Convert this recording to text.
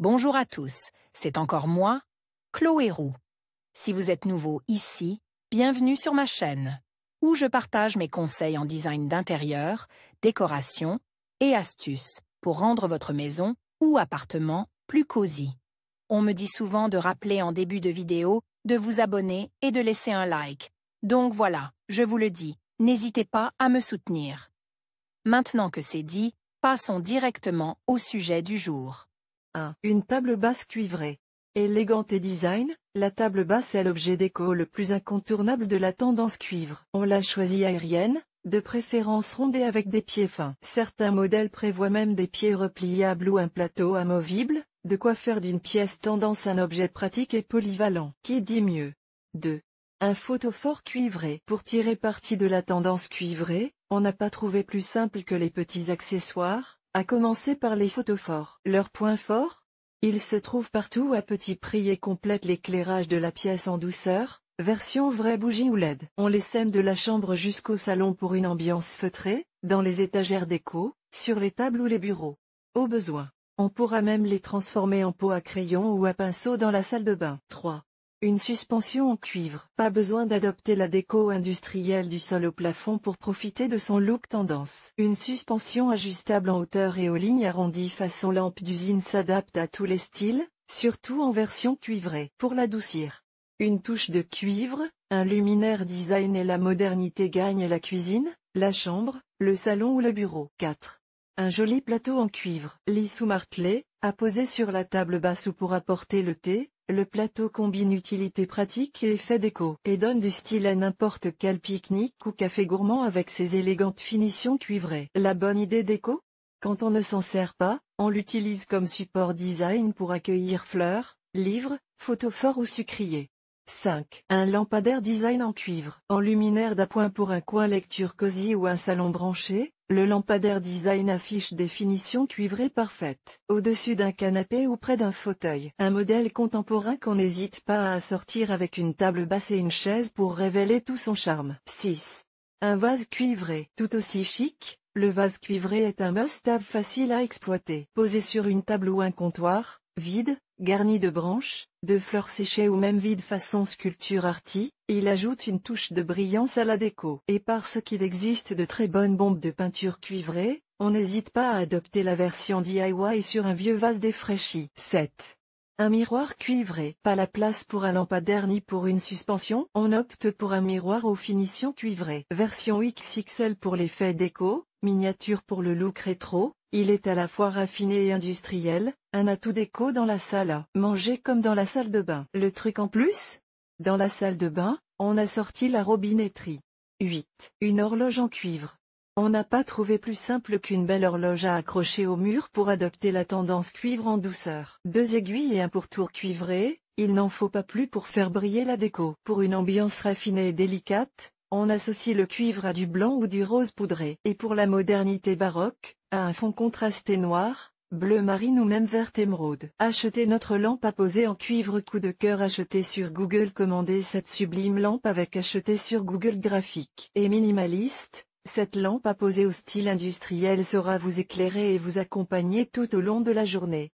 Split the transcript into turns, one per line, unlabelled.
Bonjour à tous, c'est encore moi, Chloé Roux. Si vous êtes nouveau ici, bienvenue sur ma chaîne, où je partage mes conseils en design d'intérieur, décoration et astuces pour rendre votre maison ou appartement plus cosy. On me dit souvent de rappeler en début de vidéo de vous abonner et de laisser un like. Donc voilà, je vous le dis, n'hésitez pas à me soutenir.
Maintenant que c'est dit, passons directement au sujet du jour. 1. Une table basse cuivrée. Élégante et design, la table basse est l'objet déco le plus incontournable de la tendance cuivre. On l'a choisit aérienne, de préférence rondée avec des pieds fins. Certains modèles prévoient même des pieds repliables ou un plateau amovible, de quoi faire d'une pièce tendance un objet pratique et polyvalent. Qui dit mieux 2. Un fort cuivré. Pour tirer parti de la tendance cuivrée, on n'a pas trouvé plus simple que les petits accessoires, a commencer par les photophores. Leur point fort Ils se trouvent partout à petit prix et complètent l'éclairage de la pièce en douceur, version vraie bougie ou LED. On les sème de la chambre jusqu'au salon pour une ambiance feutrée, dans les étagères déco, sur les tables ou les bureaux. Au besoin. On pourra même les transformer en pots à crayon ou à pinceau dans la salle de bain. 3. Une suspension en cuivre. Pas besoin d'adopter la déco industrielle du sol au plafond pour profiter de son look tendance. Une suspension ajustable en hauteur et aux lignes arrondies façon lampe d'usine s'adapte à tous les styles, surtout en version cuivrée. Pour l'adoucir, une touche de cuivre, un luminaire design et la modernité gagnent la cuisine, la chambre, le salon ou le bureau. 4. Un joli plateau en cuivre, lisse ou martelé, à poser sur la table basse ou pour apporter le thé, le plateau combine utilité pratique et effet déco, et donne du style à n'importe quel pique-nique ou café gourmand avec ses élégantes finitions cuivrées. La bonne idée déco Quand on ne s'en sert pas, on l'utilise comme support design pour accueillir fleurs, livres, photos ou sucriers. 5. Un lampadaire design en cuivre. En luminaire d'appoint pour un coin lecture cosy ou un salon branché, le lampadaire design affiche des finitions cuivrées parfaites. Au-dessus d'un canapé ou près d'un fauteuil. Un modèle contemporain qu'on n'hésite pas à assortir avec une table basse et une chaise pour révéler tout son charme. 6. Un vase cuivré. Tout aussi chic, le vase cuivré est un must-have facile à exploiter. Posé sur une table ou un comptoir, vide, garni de branches, de fleurs séchées ou même vide façon sculpture arty, il ajoute une touche de brillance à la déco. Et parce qu'il existe de très bonnes bombes de peinture cuivrée, on n'hésite pas à adopter la version DIY sur un vieux vase défraîchi. 7. Un miroir cuivré. Pas la place pour un lampadaire ni pour une suspension, on opte pour un miroir aux finitions cuivrées. Version XXL pour l'effet déco, miniature pour le look rétro, il est à la fois raffiné et industriel, un atout déco dans la salle à manger comme dans la salle de bain. Le truc en plus Dans la salle de bain, on a sorti la robinetterie. 8. Une horloge en cuivre. On n'a pas trouvé plus simple qu'une belle horloge à accrocher au mur pour adopter la tendance cuivre en douceur. Deux aiguilles et un pourtour cuivré, il n'en faut pas plus pour faire briller la déco. Pour une ambiance raffinée et délicate, on associe le cuivre à du blanc ou du rose poudré, et pour la modernité baroque, à un fond contrasté noir, bleu marine ou même vert émeraude. Achetez notre lampe à poser en cuivre coup de cœur Achetez sur Google Commandez cette sublime lampe avec achetée sur Google graphique et minimaliste. Cette lampe à poser au style industriel saura vous éclairer et vous accompagner tout au long de la journée.